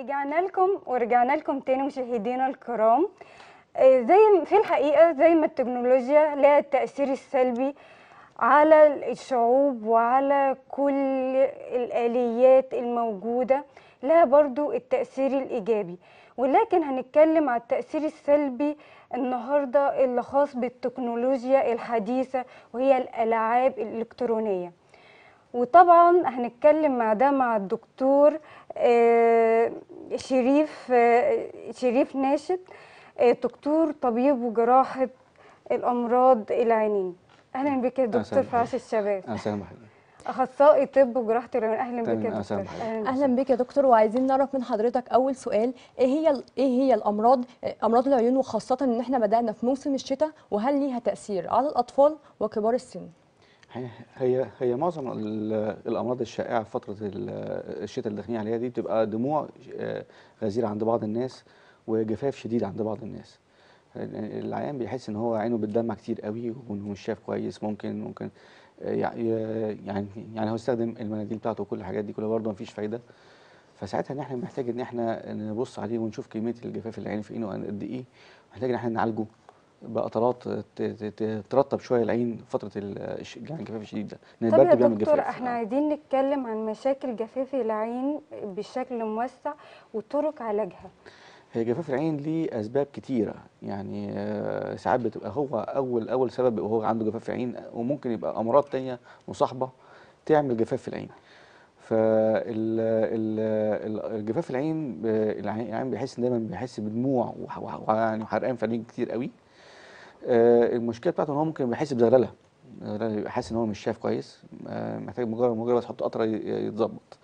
رجعنا لكم ورجعنا لكم تاني مشاهدينا الكرام آه، زي في الحقيقه زي ما التكنولوجيا لها التاثير السلبي على الشعوب وعلى كل الاليات الموجوده لها برضو التاثير الايجابي ولكن هنتكلم على التاثير السلبي النهارده اللي خاص بالتكنولوجيا الحديثه وهي الالعاب الالكترونيه وطبعا هنتكلم مع ده مع الدكتور آه، شريف آه، شريف ناشد آه، دكتور طبيب وجراحه الامراض العينين اهلا بك يا دكتور في عاش الشباب اهلا اخصائي طب وجراحه العيون اهلا بك يا دكتور اهلا بك يا دكتور وعايزين نعرف من حضرتك اول سؤال ايه هي ايه هي الامراض امراض العيون وخاصه ان احنا بدانا في موسم الشتاء وهل ليها تاثير على الاطفال وكبار السن هي هي معظم الامراض الشائعه في فتره الشتاء اللي داخلين عليها دي بتبقى دموع آه، غزيره عند بعض الناس وجفاف شديد عند بعض الناس العيان بيحس ان هو عينه بتدمع كتير قوي وانه مش شايف كويس ممكن ممكن آه، يعني يعني هو استخدم المناديل بتاعته وكل الحاجات دي كلها برضه مفيش فايده فساعتها ان احنا محتاج ان احنا نبص عليه ونشوف كميه الجفاف اللي عينه في ايده قد ايه محتاج ان احنا نعالجه بقطرات ترطب شويه العين فتره الجفاف الشديد ده لان البرد بيعمل جفاف دكتور احنا عايزين نتكلم عن مشاكل جفاف العين بشكل موسع وطرق علاجها هي جفاف العين ليه اسباب كتيره يعني آه، ساعات بتبقى هو اول اول سبب هو عنده جفاف العين وممكن يبقى امراض تانية مصاحبه تعمل جفاف في العين فالجفاف آه، العين العين بيحس دايما بيحس بدموع يعني وحرقان في عينيه كتير قوي آه، المشكله بتاعته ان هو ممكن بيحس بزغلله يبقى يعني حاسس ان هو مش شايف كويس آه، محتاج مجرد مجرد بس تحط قطره يتظبط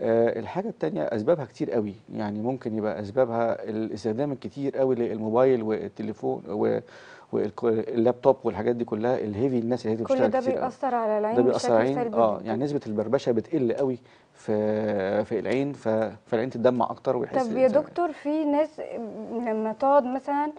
آه، الحاجة الثانيه أسبابها كتير قوي يعني ممكن يبقى أسبابها الاستخدام الكتير قوي للموبايل والتليفون و واللابتوب والحاجات دي كلها الهيفي الناس اللي هي بتشتغل كل ده بيأثر على العين ده بيأثر على العين اه يعني نسبه البربشه بتقل قوي في في العين فالعين تتدمع اكتر ويحس طب يا دكتور في ناس لما تقعد مثلا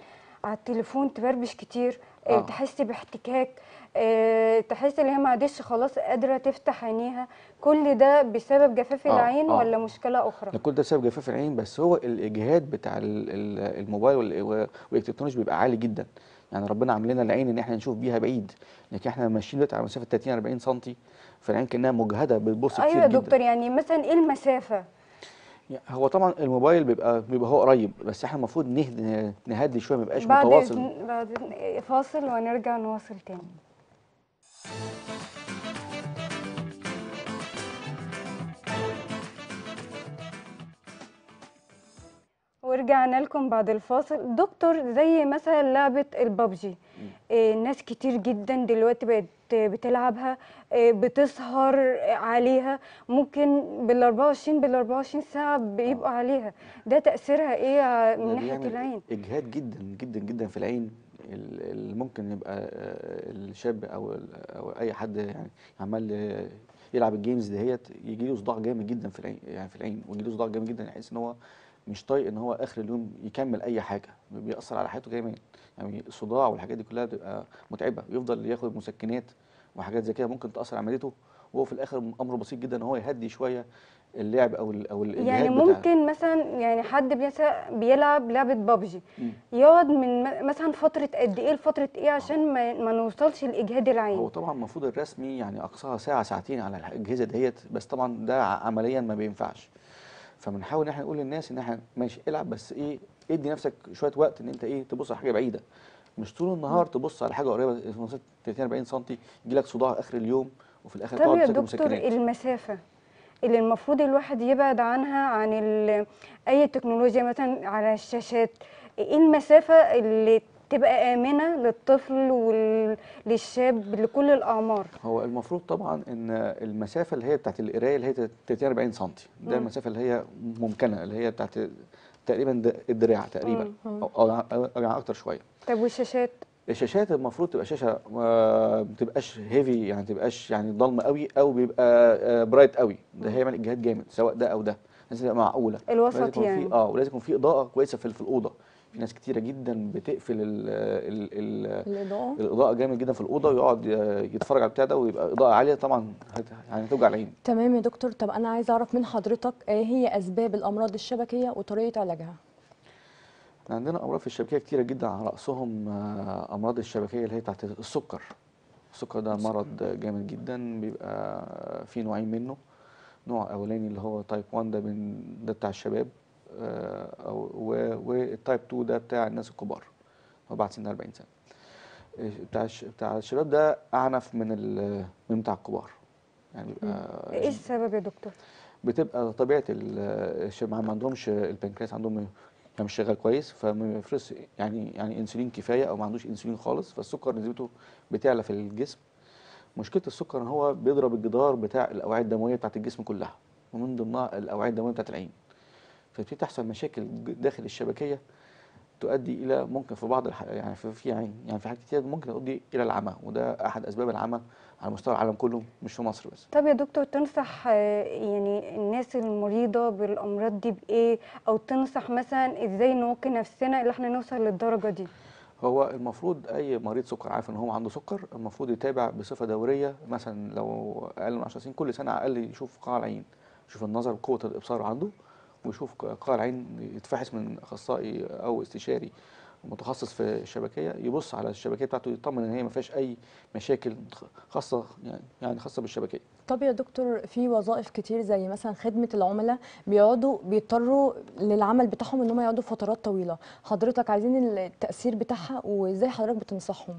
على التليفون تبربش كتير آه،, آه. تحس باحتكاك آه، تحس ان هي ما عادش خلاص قادره تفتح عينيها كل ده بسبب جفاف آه. العين آه. ولا مشكله اخرى كل ده بسبب جفاف العين بس هو الاجهاد بتاع الموبايل والالكترونيش بيبقى عالي جدا يعني ربنا عامل لنا العين ان احنا نشوف بيها بعيد لكن احنا ماشيين دلوقتي على مسافه 30 40 سم فالعين كانها مجهده بتبص أيوة كتير جدا ايوه يا دكتور يعني مثلا ايه المسافه يعني هو طبعا الموبايل بيبقى بيبقى هو قريب بس احنا المفروض نهدي نهدي شويه ما يبقاش متواصل بعد فاصل ونرجع نواصل تاني ورجعنا لكم بعد الفاصل دكتور زي مثلا لعبه البابجي إيه ناس كتير جدا دلوقتي بقت بتلعبها إيه بتسهر عليها ممكن بال 24 بال 24 ساعه بيبقوا آه. عليها ده تاثيرها ايه من ناحيه العين اجهاد جدا جدا جدا في العين اللي ممكن يبقى آه، الشاب او او اي حد يعني عمال يلعب الجيمز دهيت يجي له صداع جامد جدا في العين يعني في العين ويجي له صداع جامد جدا يحس ان هو مش طايق ان هو اخر اليوم يكمل اي حاجه بيأثر على حياته جامد يعني الصداع والحاجات دي كلها بتبقى متعبه يفضل ياخد مسكنات وحاجات زي كده ممكن تأثر على عمليته وهو في الاخر امره بسيط جدا ان هو يهدي شويه اللعب او ال او ال يعني ممكن بتاع. مثلا يعني حد بيلعب لعبه بابجي يقعد من مثلا فتره قد ايه لفتره ايه عشان ما, ما نوصلش لاجهاد العين هو طبعا المفروض الرسمي يعني اقصاها ساعه ساعتين على الاجهزه ديت بس طبعا ده عمليا ما بينفعش فبنحاول ان احنا نقول للناس ان احنا ماشي العب بس ايه ادي نفسك شويه وقت ان انت ايه تبص على حاجه بعيده مش طول النهار تبص على حاجه قريبه 30 40 سم يجي لك صداع اخر اليوم وفي الاخر طب يا دكتور المسافه اللي المفروض الواحد يبعد عنها عن اي تكنولوجيا مثلا على الشاشات ايه المسافه اللي تبقى امنه للطفل وللشاب لكل الاعمار هو المفروض طبعا ان المسافه اللي هي بتاعت القرايه اللي هي 30 40 سم ده المسافه اللي هي ممكنه اللي هي بتاعت تقريبا الدراع تقريبا او او يعني، يعني اكتر شويه طب والشاشات الشاشات المفروض تبقى شاشه آه، ما بتبقاش هيفي يعني تبقاش يعني ضلمه قوي او بيبقى برايت آه، قوي ده هيعمل اجهاد جامد سواء ده او ده لازم تبقى معقوله الوسط يعني اه ولازم يكون في اضاءه كويسه في الاوضه في ناس كتيره جدا بتقفل ال ال ال الاضاءه الاضاءه جامد جدا في الاوضه ويقعد يتفرج على البتاع ده ويبقى اضاءه عاليه طبعا يعني هتوجع العين تمام يا دكتور طب انا عايز اعرف من حضرتك ايه هي اسباب الامراض الشبكيه وطريقه علاجها عندنا امراض في الشبكيه كتيره جدا على راسهم آه، امراض الشبكيه اللي هي بتاعت السكر السكر ده مرض جامد جدا بيبقى في نوعين منه نوع اولاني اللي هو تايب 1 ده من ده بتاع الشباب آه، او والتايب 2 ده بتاع الناس الكبار هو بعد سن 40 سنه إيه، بتاع بتاع الشباب ده اعنف من من بتاع الكبار يعني بيبقى آه، ايه السبب يا دكتور؟ بتبقى طبيعه الشباب ما عندهمش البنكرياس عندهم مش شغال كويس فما بيفرزش يعني يعني انسولين كفايه او ما عندوش انسولين خالص فالسكر نسبته بتعلى في الجسم مشكله السكر هو بيضرب الجدار بتاع الاوعيه الدمويه بتاعت الجسم كلها ومن ضمنها الاوعيه الدمويه بتاعت العين فبتبتدي تحصل مشاكل داخل الشبكيه تؤدي الى ممكن في بعض الح... يعني في يعني يعني في حاجات كتير ممكن تؤدي الى العمى وده احد اسباب العمى على مستوى العالم كله مش في مصر بس. طب يا دكتور تنصح يعني الناس المريضه بالامراض دي بايه او تنصح مثلا ازاي نوقي نفسنا ان احنا نوصل للدرجه دي؟ هو المفروض اي مريض سكر عارف ان هو عنده سكر المفروض يتابع بصفه دوريه مثلا لو اقل من 10 سنين كل سنه على الاقل يشوف قاع العين يشوف النظر وقوه الابصار عنده ويشوف قاع العين يتفحص من اخصائي او استشاري متخصص في الشبكيه يبص على الشبكيه بتاعته يطمن ان هي ما فيهاش اي مشاكل خاصه يعني يعني خاصه بالشبكيه. طب يا دكتور في وظائف كتير زي مثلا خدمه العملاء بيقعدوا بيضطروا للعمل بتاعهم ان هم يقعدوا فترات طويله، حضرتك عايزين التاثير بتاعها وازاي حضرتك بتنصحهم؟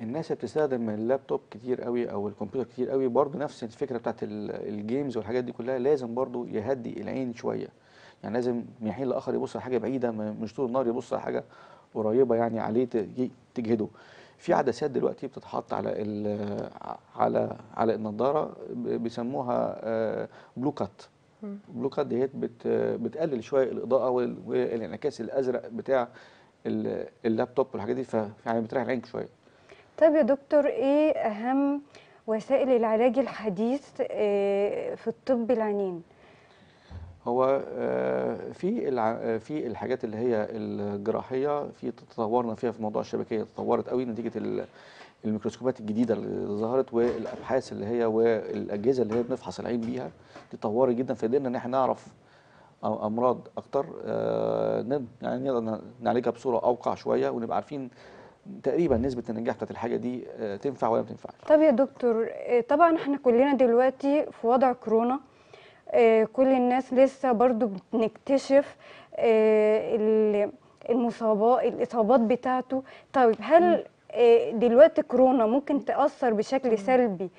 الناس بتستخدم اللابتوب كتير قوي او الكمبيوتر كتير قوي برضه نفس الفكره بتاعت الجيمز والحاجات دي كلها لازم برضه يهدي العين شويه. يعني لازم من حين لاخر يبص على حاجه بعيده مش طول النهار يبص على حاجه قريبه يعني عليه تجهده في عدسات دلوقتي بتتحط على على على النضاره بيسموها بلو كات بلو كات ديت بت بتقلل شويه الاضاءه والانعكاس الازرق بتاع اللابتوب والحاجات دي فيعني بتريح العين شويه طيب يا دكتور ايه اهم وسائل العلاج الحديث آه، في الطب العينين هو آه، في آه، في الحاجات اللي هي الجراحيه في تطورنا فيها في موضوع الشبكيه تطورت قوي نتيجه الميكروسكوبات الجديده اللي ظهرت والابحاث اللي هي والاجهزه اللي هي بنفحص العين بيها تطورت جدا فقدرنا ان احنا نعرف امراض اكتر آه، يعني نقدر نعالجها بصوره اوقع شويه ونبقى عارفين تقريبا نسبه النجاح بتاعت الحاجه دي تنفع ولا ما تنفعش. طب يا دكتور طبعا احنا كلنا دلوقتي في وضع كورونا آه، كل الناس لسه برضو بنكتشف آه، المصابات الاصابات بتاعته طيب هل آه، دلوقتي كورونا ممكن تاثر بشكل سلبي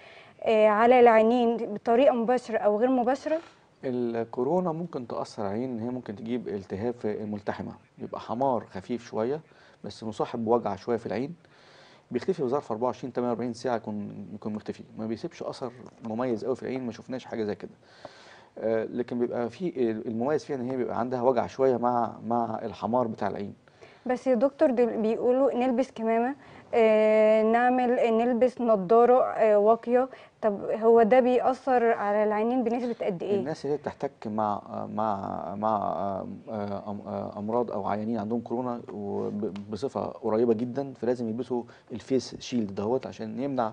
على العينين بطريقه مباشره او غير مباشره الكورونا ممكن تاثر على العين هي ممكن تجيب التهاب في الملتحمه يبقى حمار خفيف شويه بس مصاحب وجع شويه في العين بيختفي بظرف 24 48 ساعه يكون يكون مختفي ما بيسيبش اثر مميز قوي في العين ما شفناش حاجه زي كده آه، لكن بيبقى في المميز فيها ان هي بيبقى عندها وجع شويه مع مع الحمار بتاع العين بس يا دكتور بيقولوا نلبس كمامه آه، نعمل آه، نلبس نضاره واقيه طب هو ده بيأثر على العينين بنسبه قد ايه الناس اللي بتحتك مع مع مع امراض او عيانين عندهم كورونا بصفه قريبه جدا فلازم يلبسوا الفيس شيلد دهوت عشان يمنع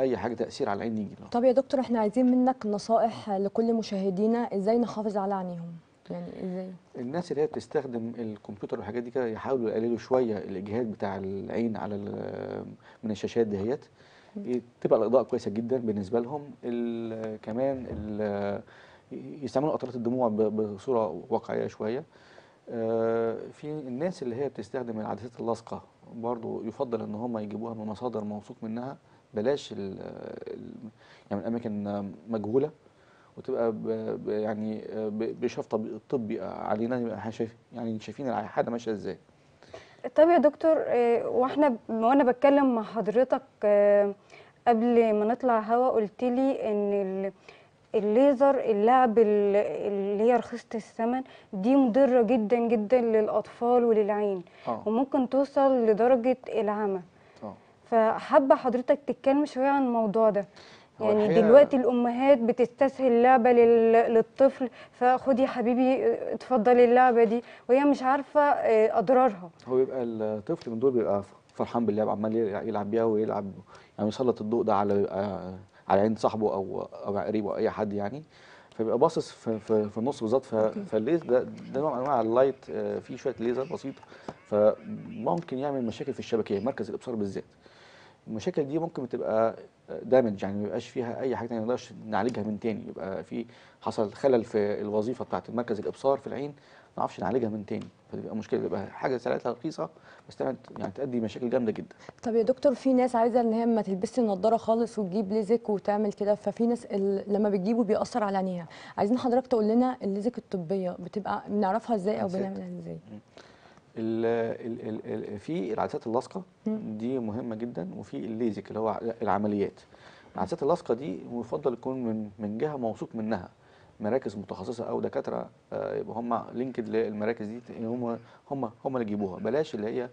اي حاجه تاثير على العين يجي طب يا دكتور احنا عايزين منك نصائح لكل مشاهدينا ازاي نحافظ على عينيهم يعني ازاي الناس اللي هي بتستخدم الكمبيوتر والحاجات دي كده يحاولوا يقللوا شويه الاجهاد بتاع العين على من الشاشات دهيت إيه، تبقى الاضاءه كويسه جدا بالنسبه لهم كمان يستعملوا قطرات الدموع بصوره واقعيه شويه آه، في الناس اللي هي بتستخدم العدسات اللاصقه برضو يفضل ان هم يجيبوها من مصادر موثوق منها بلاش ال يعني الاماكن مجهوله وتبقى بـ يعني باشراف طبي علينا احنا يعني شايفين الحاله ماشيه ازاي طب يا دكتور آه، واحنا وانا بتكلم مع حضرتك آه، قبل ما نطلع هوا قلت لي ان الليزر اللعب اللي هي رخيصه الثمن دي مضره جدا جدا للاطفال وللعين آه. وممكن توصل لدرجه العمى فحابه حضرتك تتكلم شويه عن الموضوع ده يعني دلوقتي الامهات بتستسهل لعبه للطفل فخدي يا حبيبي اتفضلي اللعبه دي وهي مش عارفه آه، اضرارها هو بيبقى الطفل من دول بيبقى فرحان باللعب عمال يلعب بيها ويلعب يعني يسلط الضوء ده على آه، على عين صاحبه او او قريبه او اي حد يعني فبيبقى باصص في, في, في النص بالظبط فالليزر ده ده نوع من انواع اللايت آه، فيه شويه ليزر بسيطه فممكن يعمل مشاكل في الشبكيه مركز الابصار بالذات المشاكل دي ممكن تبقى دامج يعني ما يبقاش فيها اي حاجه ثانيه ما نقدرش نعالجها من تاني يبقى في حصل خلل في الوظيفه بتاعه مركز الابصار في العين ما نعرفش نعالجها من تاني فتبقى مشكله تبقى حاجه سعرتها رخيصه بس يعني تؤدي مشاكل جامده جدا طب يا دكتور في ناس عايزه ان هي ما تلبسش النضاره خالص وتجيب ليزك وتعمل كده ففي ناس لما بتجيبه بيأثر على عينيها عايزين حضرتك تقول لنا الليزك الطبيه بتبقى بنعرفها ازاي او بنعملها ازاي ال ال ال في العدسات اللاصقه دي مهمه جدا وفي الليزك اللي هو العمليات العدسات اللاصقه دي يفضل تكون من من جهه موثوق منها مراكز متخصصه او دكاتره آه، يبقى هم لينكد للمراكز دي هم هم هم اللي يجيبوها بلاش اللي هي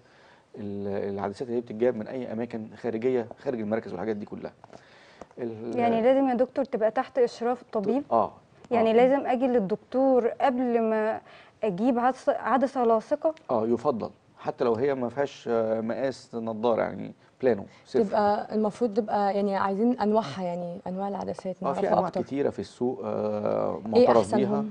العدسات اللي هي بتتجاب من اي اماكن خارجيه خارج المراكز والحاجات دي كلها يعني لازم يا دكتور تبقى تحت اشراف الطبيب اه يعني آه. لازم اجي للدكتور قبل ما اجيب عدسه عدسه لاصقه اه يفضل حتى لو هي ما فيهاش آه، مقاس نظاره يعني بلانو صفر تبقى المفروض تبقى يعني عايزين انواعها يعني انواع العدسات اه في انواع أكتر. كتيره في السوق آه إيه معترف بيها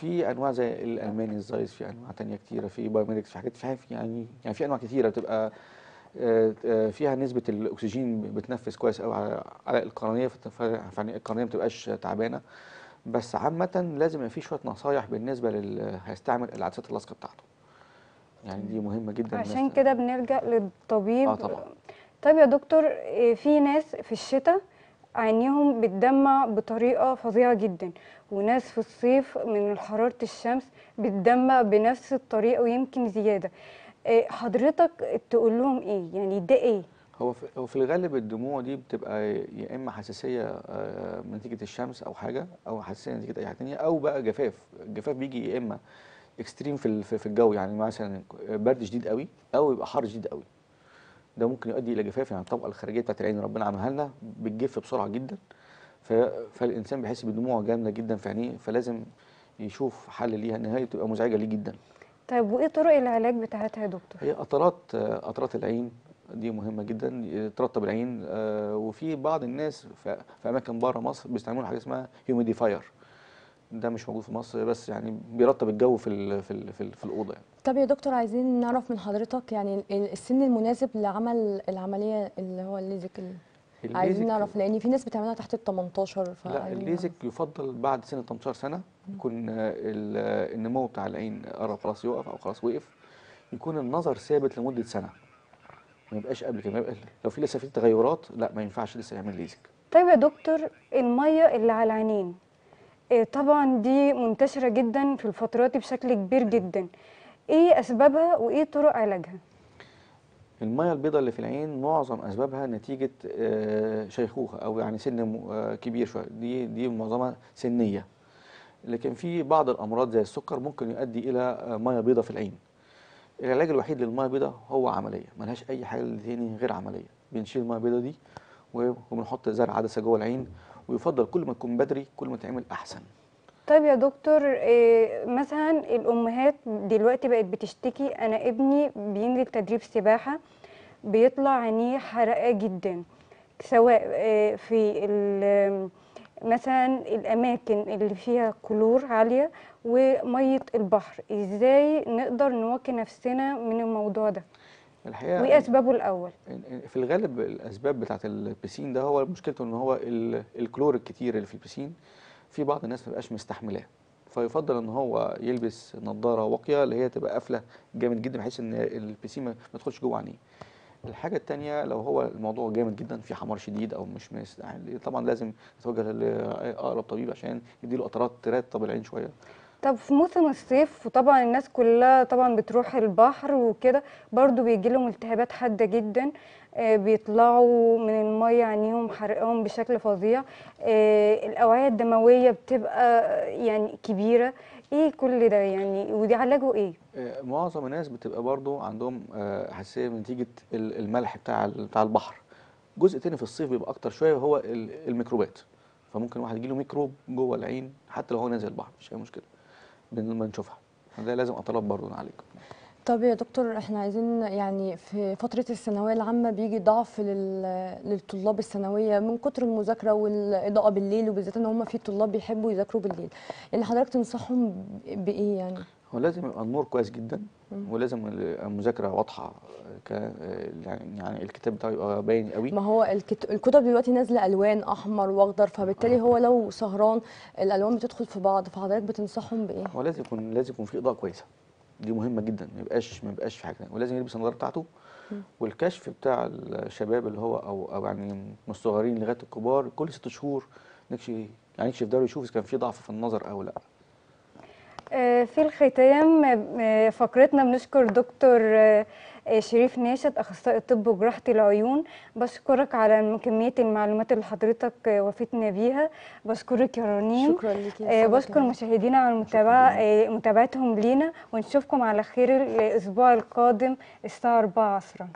في انواع زي الالماني الزايز في انواع تانية كتيره في بايوميدكس في حاجات في يعني يعني في انواع كتيره بتبقى آه، آه، فيها نسبه الاكسجين بتنفس كويس قوي على القرنيه فيعني القرنيه ما بتبقاش تعبانه بس عامه لازم يبقى في شويه نصايح بالنسبه للي هيستعمل العدسات اللاصقه بتاعته يعني دي مهمه جدا عشان كده بنلجا للطبيب اه طبعا طب يا دكتور آه، في ناس في الشتاء عينيهم بتدمع بطريقه فظيعه جدا وناس في الصيف من حراره الشمس بتدمع بنفس الطريقه ويمكن زياده آه، حضرتك تقول لهم ايه يعني ده ايه هو في, هو في الغالب الدموع دي بتبقى يا اما حساسيه آه، نتيجه الشمس او حاجه او حساسيه نتيجه اي حاجه ثانيه او بقى جفاف الجفاف بيجي يا اما اكستريم في في الجو يعني مثلا برد شديد قوي او يبقى حر شديد قوي ده ممكن يؤدي الى جفاف يعني الطبقه الخارجيه بتاعت العين ربنا عملها لنا بتجف بسرعه جدا فالانسان بيحس بدموع جامده جدا في عينيه فلازم يشوف حل ليها ان هي تبقى مزعجه ليه جدا طيب وايه طرق العلاج بتاعتها يا دكتور؟ هي قطرات قطرات آه، العين دي مهمه جدا ترطب العين آه، وفي بعض الناس في اماكن بره مصر بيستعملوا حاجه اسمها هيوميديفاير ده مش موجود في مصر بس يعني بيرطب الجو في الـ في الـ في, في الاوضه يعني. طب يا دكتور عايزين نعرف من حضرتك يعني السن المناسب لعمل العمليه اللي هو الليزك اللي عايزين نعرف لان في ناس بتعملها تحت ال 18 ف لا الليزك عارف. يفضل بعد سن 18 سنه يكون آه، آه، النمو بتاع العين قرب خلاص يوقف او خلاص وقف يكون النظر ثابت لمده سنه ما يبقاش قبل كده لو في لسه في تغيرات لا ما ينفعش لسه يعمل ليزك طيب يا دكتور الميه اللي على العينين إيه، طبعا دي منتشره جدا في الفترات دي بشكل كبير أيوه. جدا ايه اسبابها وايه طرق علاجها الميه البيضاء اللي في العين معظم اسبابها نتيجه آه، شيخوخه او يعني سن آه، كبير شويه دي دي معظمها سنيه لكن في بعض الامراض زي السكر ممكن يؤدي الى آه، ميه بيضاء في العين العلاج الوحيد للميه البيضاء هو عمليه ملهاش اي حاجه تاني غير عمليه بنشيل الميه البيضاء دي وبنحط زرع عدسه جوه العين ويفضل كل ما تكون بدري كل ما تعمل احسن طيب يا دكتور آه، مثلا الامهات دلوقتي بقت بتشتكي انا ابني بينزل تدريب سباحه بيطلع عينيه حرقه جدا سواء آه، في مثلا الاماكن اللي فيها كلور عاليه وميه البحر ازاي نقدر نواكي نفسنا من الموضوع ده الحقيقه وايه اسبابه الاول في الغالب الاسباب بتاعه البسين ده هو مشكلته ان هو الكلور الكتير اللي في البسين في بعض الناس ما بقاش مستحملاه فيفضل ان هو يلبس نظاره واقيه اللي هي تبقى قافله جامد جدا بحيث ان البسين ما تدخلش جوه عينيه الحاجة التانية لو هو الموضوع جامد جدا في حمار شديد أو مش مس يعني طبعا لازم يتوجه لأقرب طبيب عشان يديله قطرات ترات طب العين شوية طب في موسم الصيف وطبعا الناس كلها طبعا بتروح البحر وكده برضو بيجي لهم التهابات حادة جدا آه، بيطلعوا من المية عينيهم حرقهم بشكل فظيع آه، الأوعية الدموية بتبقى آه، يعني كبيرة ايه كل ده يعني ودي علاجه ايه؟ معظم الناس بتبقى برضو عندهم حساسية نتيجة الملح بتاع بتاع البحر جزء تاني في الصيف بيبقى اكتر شوية هو الميكروبات فممكن واحد يجيله ميكروب جوه العين حتى لو هو نازل البحر مش هي مشكله بنشوفها ده لازم اطلب برضه عليكم طب يا دكتور احنا عايزين يعني في فتره الثانويه العامه بيجي ضعف للطلاب الثانويه من كتر المذاكره والاضاءه بالليل وبالذات ان هم في طلاب بيحبوا يذاكروا بالليل يعني حضرتك تنصحهم بايه يعني هو لازم يبقى النور كويس جدا ولازم المذاكره واضحه ك يعني الكتاب بتاعه يبقى باين قوي ما هو الكت... الكتب دلوقتي نازله الوان احمر واخضر فبالتالي آه. هو لو سهران الالوان بتدخل في بعض فحضرتك بتنصحهم بايه؟ هو لازم يكون لازم يكون في اضاءه كويسه دي مهمه جدا ما يبقاش ما يبقاش في حاجه ولازم يلبس النظاره بتاعته والكشف بتاع الشباب اللي هو او او يعني من الصغيرين لغايه الكبار كل ست شهور نكشف يعني نكشف ده ويشوف اذا كان في ضعف في النظر او لا آه، في الختام آه، آه، فقرتنا بنشكر دكتور شريف ناشد اخصائي الطب وجراحه العيون بشكرك على كميه المعلومات اللي حضرتك وافتنا بيها بشكرك يا رنين شكرا لك بشكر مشاهدينا على المتابعه متابعتهم لينا ونشوفكم على خير الاسبوع القادم الساعه 4 عصرا